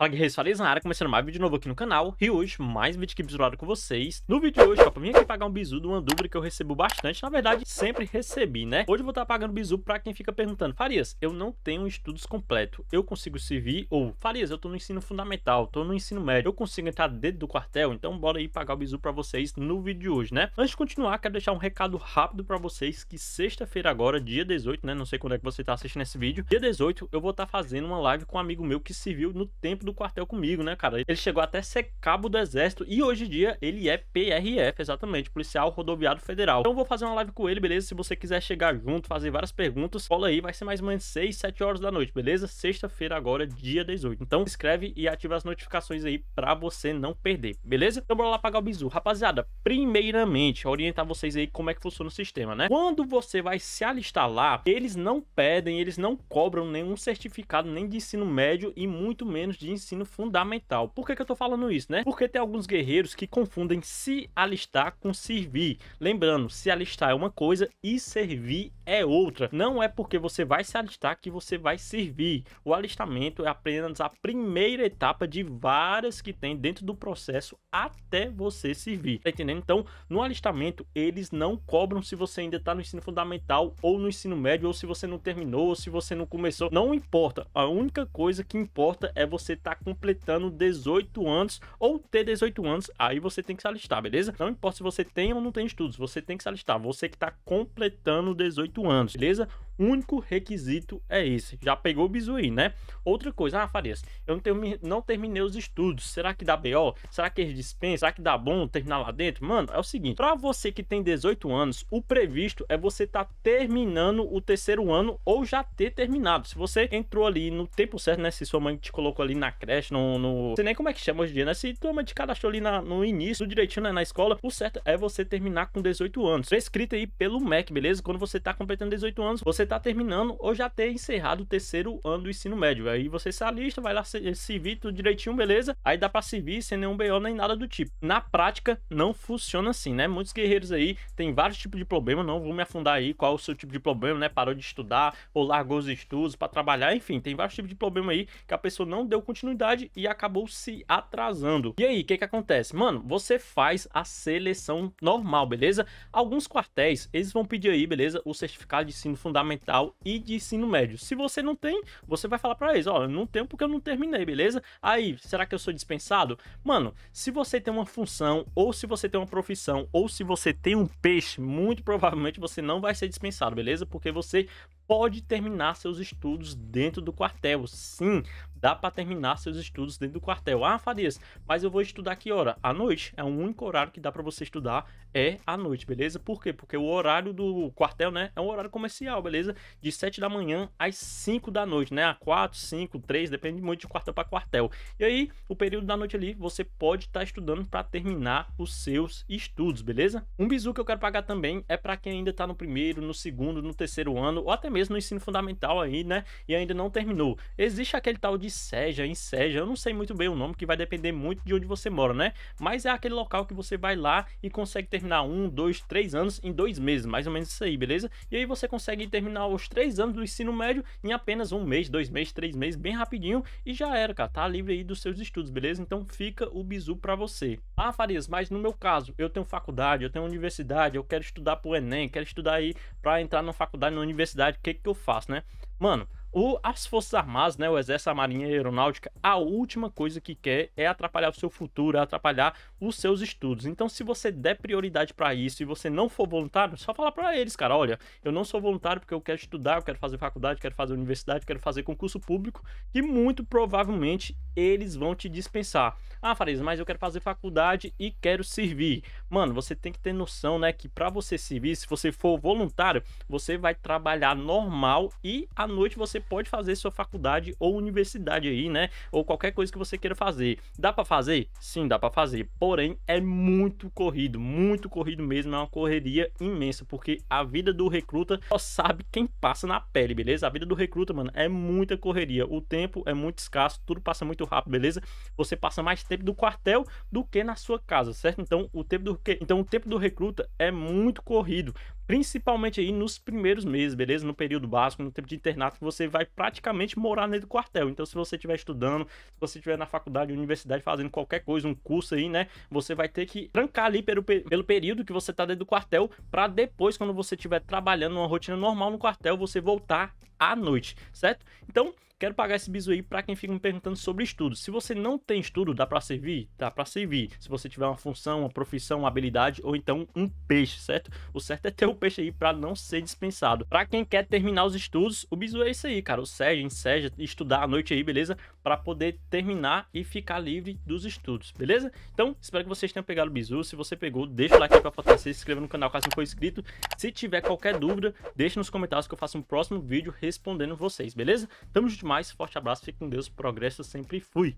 Fala guerreiros, falei na área, começando mais vídeo novo aqui no canal E hoje, mais vídeo aqui bizurado com vocês No vídeo de hoje, pra mim aqui pagar um bizu de uma dúvida que eu recebo bastante Na verdade, sempre recebi, né? Hoje eu vou estar pagando bizu pra quem fica perguntando Farias, eu não tenho estudos completo Eu consigo servir? Ou, Farias, eu tô no ensino fundamental Tô no ensino médio Eu consigo entrar dentro do quartel? Então bora aí pagar o bizu pra vocês no vídeo de hoje, né? Antes de continuar, quero deixar um recado rápido pra vocês Que sexta-feira agora, dia 18, né? Não sei quando é que você tá assistindo esse vídeo Dia 18, eu vou estar fazendo uma live com um amigo meu que serviu no tempo do do quartel comigo, né, cara? Ele chegou até ser cabo do exército e hoje em dia ele é PRF, exatamente, Policial Rodoviário Federal. Então vou fazer uma live com ele, beleza? Se você quiser chegar junto, fazer várias perguntas, cola aí, vai ser mais ou menos 6, 7 horas da noite, beleza? Sexta-feira agora, dia 18. Então se inscreve e ativa as notificações aí pra você não perder, beleza? Então bora lá pagar o bizu. Rapaziada, primeiramente, orientar vocês aí como é que funciona o sistema, né? Quando você vai se alistar lá, eles não pedem, eles não cobram nenhum certificado, nem de ensino médio e muito menos de ensino ensino fundamental. Por que, que eu tô falando isso, né? Porque tem alguns guerreiros que confundem se alistar com servir. Lembrando, se alistar é uma coisa e servir é outra. Não é porque você vai se alistar que você vai servir. O alistamento é apenas a primeira etapa de várias que tem dentro do processo até você servir. Tá entendendo? Então, no alistamento, eles não cobram se você ainda tá no ensino fundamental ou no ensino médio, ou se você não terminou, ou se você não começou. Não importa. A única coisa que importa é você estar tá está completando 18 anos ou ter 18 anos, aí você tem que se alistar, beleza? Não importa se você tem ou não tem estudos, você tem que se alistar, você que está completando 18 anos, beleza? único requisito é esse. Já pegou o bizuí, né? Outra coisa, ah, Farias, eu não, tenho, não terminei os estudos. Será que dá BO? Será que eles dispensam? Será que dá bom terminar lá dentro? Mano, é o seguinte, para você que tem 18 anos, o previsto é você tá terminando o terceiro ano ou já ter terminado. Se você entrou ali no tempo certo, né? Se sua mãe te colocou ali na creche, no... no... sei nem como é que chama hoje em dia, né? Se tua mãe te cadastrou ali na, no início, direitinho, né? Na escola, o certo é você terminar com 18 anos. Prescrito aí pelo MEC, beleza? Quando você tá completando 18 anos, você está terminando ou já ter encerrado o terceiro ano do ensino médio. Aí você se alista, vai lá servir tudo direitinho, beleza? Aí dá para servir sem nenhum BO nem nada do tipo. Na prática, não funciona assim, né? Muitos guerreiros aí têm vários tipos de problema, não vou me afundar aí qual é o seu tipo de problema, né? Parou de estudar ou largou os estudos para trabalhar, enfim, tem vários tipos de problema aí que a pessoa não deu continuidade e acabou se atrasando. E aí, o que que acontece? Mano, você faz a seleção normal, beleza? Alguns quartéis, eles vão pedir aí, beleza? O certificado de ensino fundamental fundamental e de ensino médio. Se você não tem, você vai falar para eles, ó, oh, não tenho porque eu não terminei, beleza? Aí, será que eu sou dispensado? Mano, se você tem uma função, ou se você tem uma profissão, ou se você tem um peixe, muito provavelmente você não vai ser dispensado, beleza? Porque você pode terminar seus estudos dentro do quartel. Sim, dá para terminar seus estudos dentro do quartel. Ah, Farias, mas eu vou estudar que hora? À noite. É o único horário que dá para você estudar é à noite, beleza? Por quê? Porque o horário do quartel, né, é um horário comercial, beleza? De 7 da manhã às 5 da noite, né? A 4, 5, 3, depende muito de quartel para quartel. E aí, o período da noite ali, você pode estar tá estudando para terminar os seus estudos, beleza? Um bizu que eu quero pagar também é para quem ainda tá no primeiro, no segundo, no terceiro ano ou até mesmo mesmo no ensino fundamental aí, né? E ainda não terminou. Existe aquele tal de SEJA, INSEJA, eu não sei muito bem o nome, que vai depender muito de onde você mora, né? Mas é aquele local que você vai lá e consegue terminar um, dois, três anos em dois meses, mais ou menos isso aí, beleza? E aí você consegue terminar os três anos do ensino médio em apenas um mês, dois meses, três meses, bem rapidinho e já era, cara. Tá livre aí dos seus estudos, beleza? Então fica o bizu para você. Ah, Farias, mas no meu caso, eu tenho faculdade, eu tenho universidade, eu quero estudar pro Enem, quero estudar aí para entrar na faculdade, na universidade, que que que eu faço, né? Mano, o, as Forças Armadas, né, o Exército, a Marinha e a Aeronáutica, a última coisa que quer é atrapalhar o seu futuro, é atrapalhar os seus estudos. Então, se você der prioridade para isso e você não for voluntário, só falar para eles, cara, olha, eu não sou voluntário porque eu quero estudar, eu quero fazer faculdade, quero fazer universidade, quero fazer concurso público, que muito provavelmente eles vão te dispensar. Ah, Farias, mas eu quero fazer faculdade e quero servir. Mano, você tem que ter noção, né, que para você servir, se você for voluntário, você vai trabalhar normal e à noite você você pode fazer sua faculdade ou universidade aí, né? Ou qualquer coisa que você queira fazer. Dá para fazer? Sim, dá para fazer. Porém, é muito corrido, muito corrido mesmo, é uma correria imensa, porque a vida do recruta só sabe quem passa na pele, beleza? A vida do recruta, mano, é muita correria. O tempo é muito escasso, tudo passa muito rápido, beleza? Você passa mais tempo do quartel do que na sua casa, certo? Então, o tempo do então o tempo do recruta é muito corrido principalmente aí nos primeiros meses, beleza? No período básico, no tempo de internato, que você vai praticamente morar dentro do quartel. Então, se você estiver estudando, se você estiver na faculdade, universidade, fazendo qualquer coisa, um curso aí, né? Você vai ter que trancar ali pelo, pelo período que você tá dentro do quartel, para depois, quando você estiver trabalhando numa rotina normal no quartel, você voltar à noite, certo? Então, Quero pagar esse bizu aí para quem fica me perguntando sobre estudo. Se você não tem estudo, dá para servir? Dá para servir. Se você tiver uma função, uma profissão, uma habilidade ou então um peixe, certo? O certo é ter o um peixe aí para não ser dispensado. Para quem quer terminar os estudos, o bizu é isso aí, cara. O Sérgio, sérgio estudar à noite aí, beleza? Para poder terminar e ficar livre dos estudos, beleza? Então, espero que vocês tenham pegado o bizu. Se você pegou, deixa o like para fortalecer, se inscreva no canal caso não for inscrito. Se tiver qualquer dúvida, deixa nos comentários que eu faço um próximo vídeo respondendo vocês, beleza? Tamo junto mais, forte abraço, fique com Deus, progresso sempre fui.